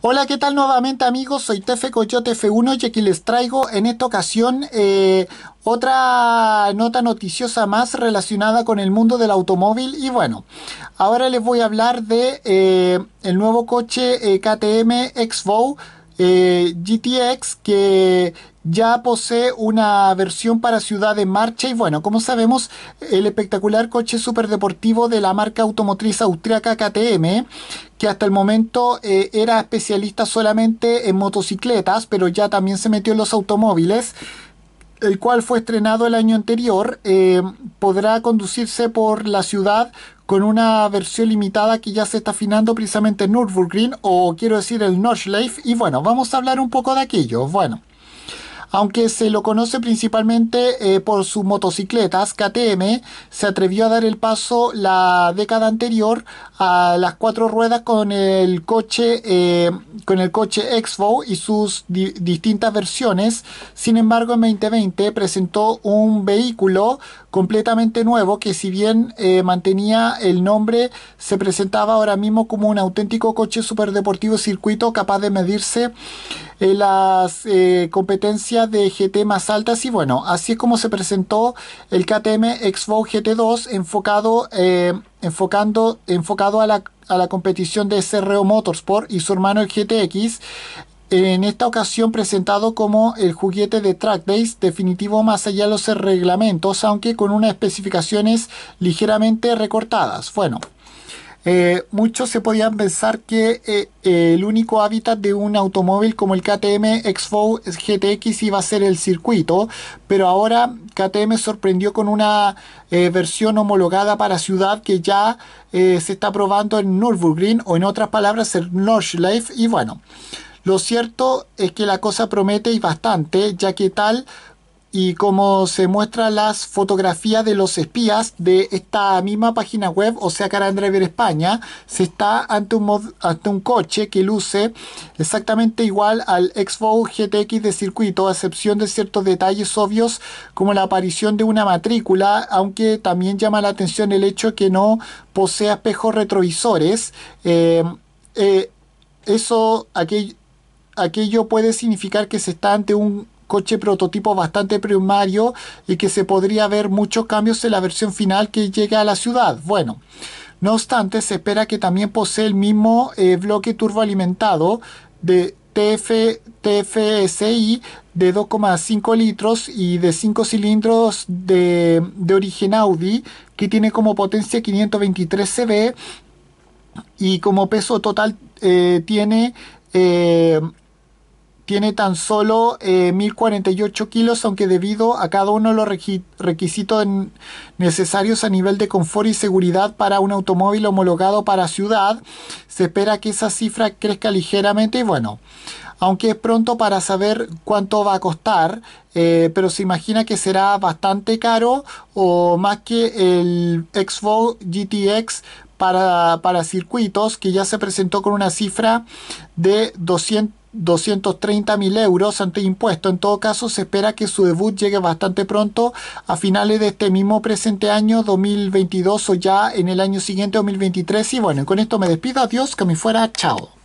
Hola, ¿qué tal nuevamente amigos? Soy Tefe Coyote F1 y aquí les traigo en esta ocasión eh, otra nota noticiosa más relacionada con el mundo del automóvil y bueno, ahora les voy a hablar de eh, el nuevo coche eh, KTM x GTX que ya posee una versión para ciudad de marcha y bueno, como sabemos, el espectacular coche superdeportivo de la marca automotriz austriaca KTM que hasta el momento eh, era especialista solamente en motocicletas, pero ya también se metió en los automóviles, el cual fue estrenado el año anterior, eh, podrá conducirse por la ciudad con una versión limitada que ya se está afinando precisamente en Nürburgring, o quiero decir el Nordschleife, y bueno, vamos a hablar un poco de aquello. Bueno. Aunque se lo conoce principalmente eh, por sus motocicletas, KTM se atrevió a dar el paso la década anterior a las cuatro ruedas con el coche, eh, con el coche Expo y sus distintas versiones. Sin embargo, en 2020 presentó un vehículo completamente nuevo que si bien eh, mantenía el nombre, se presentaba ahora mismo como un auténtico coche superdeportivo circuito capaz de medirse en eh, las eh, competencias de GT más altas y bueno, así es como se presentó el KTM XVO GT2 enfocado, eh, enfocando, enfocado a la, a la competición de SRO Motorsport y su hermano el GTX en esta ocasión presentado como el juguete de Track Days definitivo más allá de los reglamentos, aunque con unas especificaciones ligeramente recortadas. Bueno, eh, muchos se podían pensar que eh, eh, el único hábitat de un automóvil como el KTM x GTX iba a ser el circuito, pero ahora KTM sorprendió con una versión homologada para ciudad que ya se está probando en Nürburgring o en otras palabras en Nordschleife y bueno. Lo cierto es que la cosa promete y bastante, ya que tal y como se muestra las fotografías de los espías de esta misma página web, o sea, Car Driver España, se está ante un, un coche que luce exactamente igual al Xbox GTX de circuito, a excepción de ciertos detalles obvios como la aparición de una matrícula, aunque también llama la atención el hecho que no posea espejos retrovisores. Eh, eh, eso, aquello puede significar que se está ante un coche prototipo bastante primario y que se podría ver muchos cambios en la versión final que llegue a la ciudad. Bueno. No obstante, se espera que también posee el mismo bloque eh, bloque turboalimentado de TF, TFSI de 2,5 litros y de 5 cilindros de, origen Audi, que tiene como potencia 523 CV y como peso total eh, tiene eh, tiene tan solo 1048 eh, kilos, aunque debido a cada uno de los requisitos necesarios a nivel de confort y seguridad para un automóvil homologado para ciudad, se espera que esa cifra crezca ligeramente y bueno, aunque es pronto para saber cuánto va a costar, eh, pero se imagina que será bastante caro o más que el Xbox GTX para, para circuitos que ya se presentó con una cifra de 200 230.000 mil euros ante impuesto. En todo caso, se espera que su debut llegue bastante pronto, a finales de este mismo presente año 2022 o ya en el año siguiente 2023. Y bueno, con esto me despido. Adiós, que me fuera. Chao.